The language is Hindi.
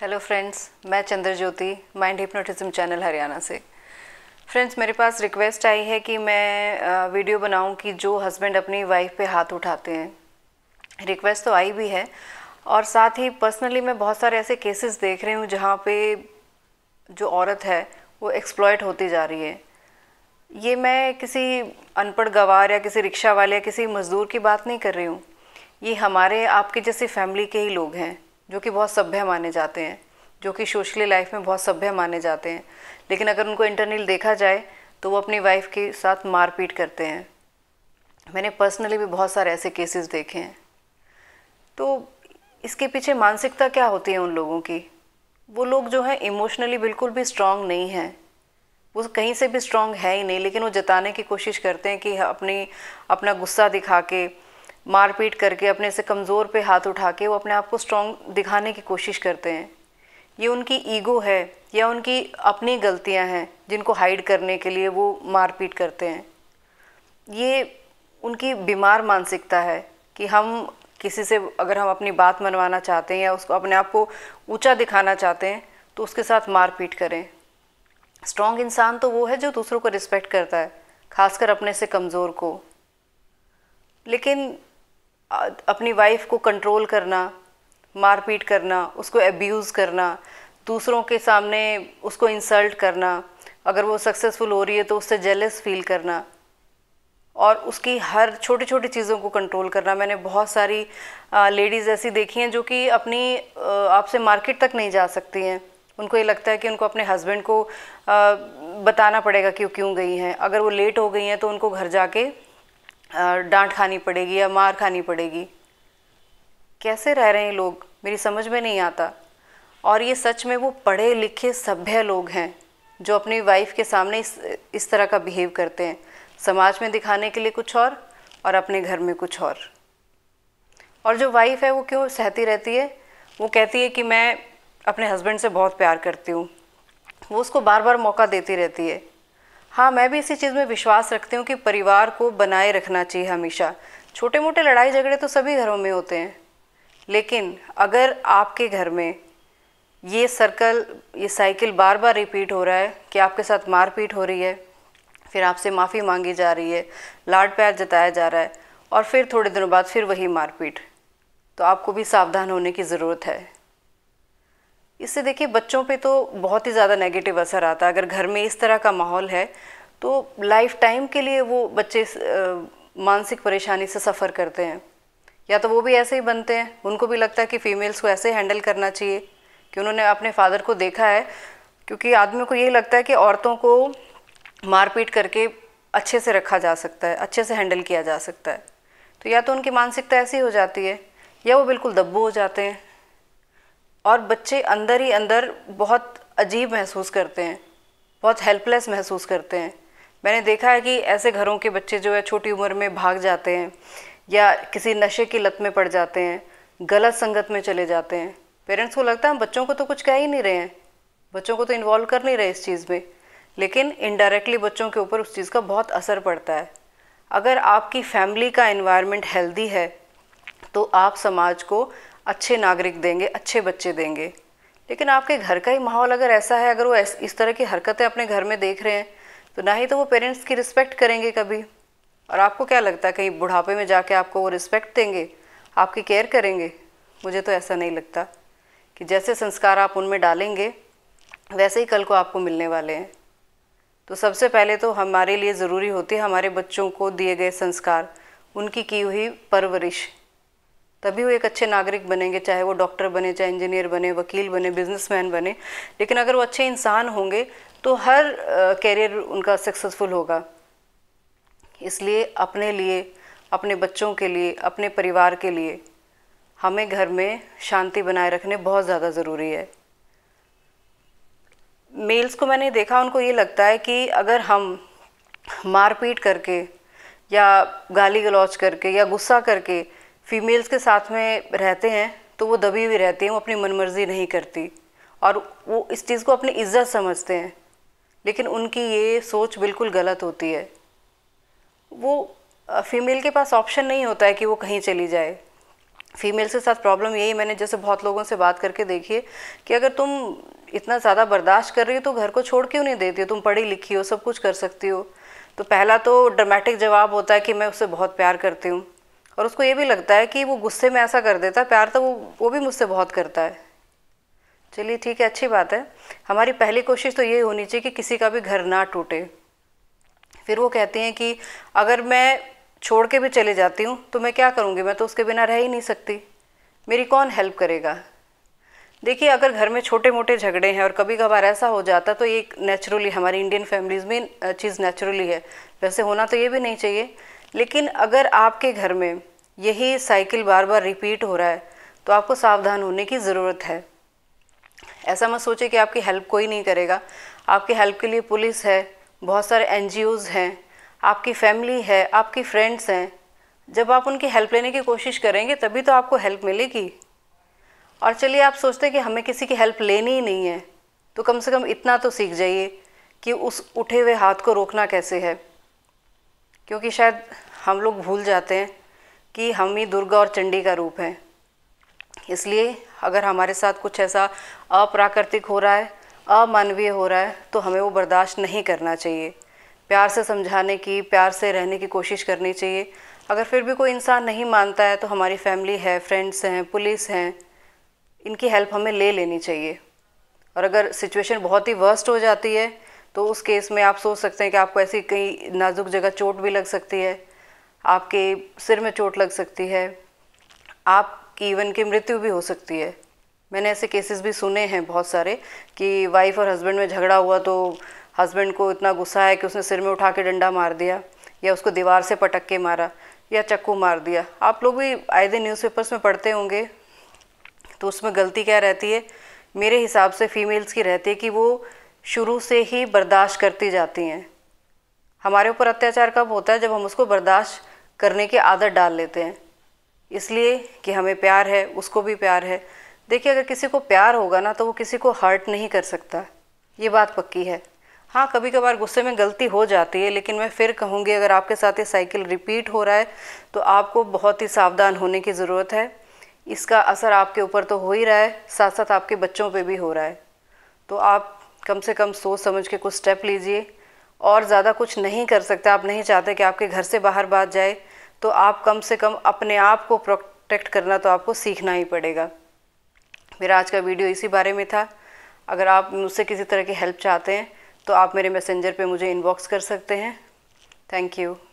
हेलो फ्रेंड्स मैं Chandra Jyoti mind hypnotism channel Haryana से फ्रेंड्स मेरे पास रिक्वेस्ट आई है कि मैं वीडियो बनाऊं कि जो हस्बैंड अपनी वाइफ पे हाथ उठाते हैं रिक्वेस्ट तो आई भी है और साथ ही पर्सनली मैं बहुत सारे ऐसे केसेस देख रही हूँ जहाँ पे जो औरत है वो एक्सप्लॉयट होती जा रही है ये मैं किसी अनपढ़ गवार या किसी रिक्शा वाले या किसी मज़दूर की बात नहीं कर रही हूँ ये हमारे आपके जैसे फैमिली के ही लोग हैं जो कि बहुत सभ्य माने जाते हैं जो कि सोशली लाइफ में बहुत सभ्य माने जाते हैं लेकिन अगर उनको इंटरनल देखा जाए तो वो अपनी वाइफ के साथ मारपीट करते हैं मैंने पर्सनली भी बहुत सारे ऐसे केसेस देखे हैं तो इसके पीछे मानसिकता क्या होती है उन लोगों की वो लोग जो है इमोशनली बिल्कुल भी स्ट्रांग नहीं हैं वो कहीं से भी स्ट्रांग है ही नहीं लेकिन वो जताने की कोशिश करते हैं कि अपनी अपना गुस्सा दिखा के मारपीट करके अपने से कमज़ोर पे हाथ उठा के वो अपने आप को स्ट्रॉन्ग दिखाने की कोशिश करते हैं ये उनकी ईगो है या उनकी अपनी गलतियां हैं जिनको हाइड करने के लिए वो मारपीट करते हैं ये उनकी बीमार मानसिकता है कि हम किसी से अगर हम अपनी बात मनवाना चाहते हैं या उसको अपने आप को ऊँचा दिखाना चाहते हैं तो उसके साथ मारपीट करें स्ट्रॉन्ग इंसान तो वो है जो दूसरों को रिस्पेक्ट करता है खासकर अपने से कमज़ोर को लेकिन अपनी वाइफ को कंट्रोल करना मारपीट करना उसको एब्यूज़ करना दूसरों के सामने उसको इंसल्ट करना अगर वो सक्सेसफुल हो रही है तो उससे जेलस फील करना और उसकी हर छोटी छोटी चीज़ों को कंट्रोल करना मैंने बहुत सारी लेडीज़ ऐसी देखी हैं जो कि अपनी आपसे मार्केट तक नहीं जा सकती हैं उनको ये लगता है कि उनको अपने हस्बैंड को आ, बताना पड़ेगा कि वो क्यों गई हैं अगर वो लेट हो गई हैं तो उनको घर जाके डांट खानी पड़ेगी या मार खानी पड़ेगी कैसे रह रहे हैं लोग मेरी समझ में नहीं आता और ये सच में वो पढ़े लिखे सभ्य लोग हैं जो अपनी वाइफ के सामने इस इस तरह का बिहेव करते हैं समाज में दिखाने के लिए कुछ और और अपने घर में कुछ और और जो वाइफ है वो क्यों सहती रहती है वो कहती है कि मैं अपने हस्बैंड से बहुत प्यार करती हूँ वो उसको बार बार मौका देती रहती है हाँ मैं भी इसी चीज़ में विश्वास रखती हूँ कि परिवार को बनाए रखना चाहिए हमेशा छोटे मोटे लड़ाई झगड़े तो सभी घरों में होते हैं लेकिन अगर आपके घर में ये सर्कल ये साइकिल बार बार रिपीट हो रहा है कि आपके साथ मारपीट हो रही है फिर आपसे माफ़ी मांगी जा रही है लाड प्यार जताया जा रहा है और फिर थोड़े दिनों बाद फिर वही मारपीट तो आपको भी सावधान होने की ज़रूरत है इससे देखिए बच्चों पे तो बहुत ही ज़्यादा नेगेटिव असर आता है अगर घर में इस तरह का माहौल है तो लाइफ टाइम के लिए वो बच्चे मानसिक परेशानी से सफ़र करते हैं या तो वो भी ऐसे ही बनते हैं उनको भी लगता है कि फ़ीमेल्स को ऐसे हैंडल करना चाहिए कि उन्होंने अपने फादर को देखा है क्योंकि आदमी को ये लगता है कि औरतों को मारपीट करके अच्छे से रखा जा सकता है अच्छे से हैंडल किया जा सकता है तो या तो उनकी मानसिकता ऐसी हो जाती है या वो बिल्कुल दब्बू हो जाते हैं और बच्चे अंदर ही अंदर बहुत अजीब महसूस करते हैं बहुत हेल्पलेस महसूस करते हैं मैंने देखा है कि ऐसे घरों के बच्चे जो है छोटी उम्र में भाग जाते हैं या किसी नशे की लत में पड़ जाते हैं गलत संगत में चले जाते हैं पेरेंट्स को लगता है हम बच्चों को तो कुछ कह ही नहीं रहे हैं बच्चों को तो इन्वॉल्व कर नहीं रहे इस चीज़ में लेकिन इनडायरेक्टली बच्चों के ऊपर उस चीज़ का बहुत असर पड़ता है अगर आपकी फैमिली का इन्वायरमेंट हेल्दी है तो आप समाज को अच्छे नागरिक देंगे अच्छे बच्चे देंगे लेकिन आपके घर का ही माहौल अगर ऐसा है अगर वो इस तरह की हरकतें अपने घर में देख रहे हैं तो ना ही तो वो पेरेंट्स की रिस्पेक्ट करेंगे कभी और आपको क्या लगता है कहीं बुढ़ापे में जाके आपको वो रिस्पेक्ट देंगे आपकी केयर करेंगे मुझे तो ऐसा नहीं लगता कि जैसे संस्कार आप उनमें डालेंगे वैसे ही कल को आपको मिलने वाले हैं तो सबसे पहले तो हमारे लिए ज़रूरी होती है हमारे बच्चों को दिए गए संस्कार उनकी की हुई परवरिश तभी वो एक अच्छे नागरिक बनेंगे चाहे वो डॉक्टर बने चाहे इंजीनियर बने वकील बने बिजनेसमैन बने लेकिन अगर वो अच्छे इंसान होंगे तो हर कैरियर उनका सक्सेसफुल होगा इसलिए अपने लिए अपने बच्चों के लिए अपने परिवार के लिए हमें घर में शांति बनाए रखने बहुत ज़्यादा ज़रूरी है मेल्स को मैंने देखा उनको ये लगता है कि अगर हम मारपीट करके या गाली गलौज करके या गुस्सा करके फीमेल्स के साथ में रहते हैं तो वो दबी हुई रहती हैं वो अपनी मनमर्जी नहीं करती और वो इस चीज़ को अपनी इज्जत समझते हैं लेकिन उनकी ये सोच बिल्कुल गलत होती है वो फीमेल के पास ऑप्शन नहीं होता है कि वो कहीं चली जाए फीमेल्स के साथ प्रॉब्लम यही मैंने जैसे बहुत लोगों से बात करके देखी है कि अगर तुम इतना ज़्यादा बर्दाश्त कर रही हो तो घर को छोड़ क्यों नहीं देती हो तुम पढ़ी लिखी हो सब कुछ कर सकती हो तो पहला तो ड्रामेटिक जवाब होता है कि मैं उससे बहुत प्यार करती हूँ और उसको ये भी लगता है कि वो गुस्से में ऐसा कर देता है प्यार तो वो वो भी मुझसे बहुत करता है चलिए ठीक है अच्छी बात है हमारी पहली कोशिश तो ये होनी चाहिए कि किसी का भी घर ना टूटे फिर वो कहती हैं कि अगर मैं छोड़ के भी चले जाती हूँ तो मैं क्या करूँगी मैं तो उसके बिना रह ही नहीं सकती मेरी कौन हेल्प करेगा देखिए अगर घर में छोटे मोटे झगड़े हैं और कभी कभार ऐसा हो जाता तो ये नेचुरली हमारी इंडियन फैमिलीज़ में चीज़ नेचुरली है वैसे होना तो ये भी नहीं चाहिए लेकिन अगर आपके घर में यही साइकिल बार बार रिपीट हो रहा है तो आपको सावधान होने की ज़रूरत है ऐसा मत सोचे कि आपकी हेल्प कोई नहीं करेगा आपकी हेल्प के लिए पुलिस है बहुत सारे एन हैं आपकी फैमिली है आपकी फ्रेंड्स हैं जब आप उनकी हेल्प लेने की कोशिश करेंगे तभी तो आपको हेल्प मिलेगी और चलिए आप सोचते हैं कि हमें किसी की हेल्प लेनी ही नहीं है तो कम से कम इतना तो सीख जाइए कि उस उठे हुए हाथ को रोकना कैसे है क्योंकि शायद हम लोग भूल जाते हैं कि हम ही दुर्गा और चंडी का रूप है इसलिए अगर हमारे साथ कुछ ऐसा अप्राकृतिक हो रहा है अमानवीय हो रहा है तो हमें वो बर्दाश्त नहीं करना चाहिए प्यार से समझाने की प्यार से रहने की कोशिश करनी चाहिए अगर फिर भी कोई इंसान नहीं मानता है तो हमारी फैमिली है फ्रेंड्स हैं पुलिस हैं इनकी हेल्प हमें ले लेनी चाहिए और अगर सिचुएशन बहुत ही वर्स्ट हो जाती है तो उस केस में आप सोच सकते हैं कि आपको ऐसी कई नाजुक जगह चोट भी लग सकती है आपके सिर में चोट लग सकती है आपकी इवन की मृत्यु भी हो सकती है मैंने ऐसे केसेस भी सुने हैं बहुत सारे कि वाइफ और हस्बैंड में झगड़ा हुआ तो हस्बैंड को इतना गुस्सा है कि उसने सिर में उठा के डंडा मार दिया या उसको दीवार से पटक के मारा या चक्कू मार दिया आप लोग भी आए दिन न्यूज़पेपर्स में पढ़ते होंगे तो उसमें गलती क्या रहती है मेरे हिसाब से फ़ीमेल्स की रहती है कि वो शुरू से ही बर्दाश्त करती जाती हैं हमारे ऊपर अत्याचार कब होता है जब हम उसको बर्दाश्त करने की आदत डाल लेते हैं इसलिए कि हमें प्यार है उसको भी प्यार है देखिए अगर किसी को प्यार होगा ना तो वो किसी को हर्ट नहीं कर सकता ये बात पक्की है हाँ कभी कभार गुस्से में गलती हो जाती है लेकिन मैं फिर कहूँगी अगर आपके साथ ये साइकिल रिपीट हो रहा है तो आपको बहुत ही सावधान होने की ज़रूरत है इसका असर आपके ऊपर तो हो ही रहा है साथ साथ आपके बच्चों पे भी हो रहा है तो आप कम से कम सोच समझ के कुछ स्टेप लीजिए और ज़्यादा कुछ नहीं कर सकते आप नहीं चाहते कि आपके घर से बाहर बात जाए तो आप कम से कम अपने आप को प्रोटेक्ट करना तो आपको सीखना ही पड़ेगा मेरा आज का वीडियो इसी बारे में था अगर आप मुझसे किसी तरह की हेल्प चाहते हैं तो आप मेरे मैसेंजर पे मुझे इनबॉक्स कर सकते हैं थैंक यू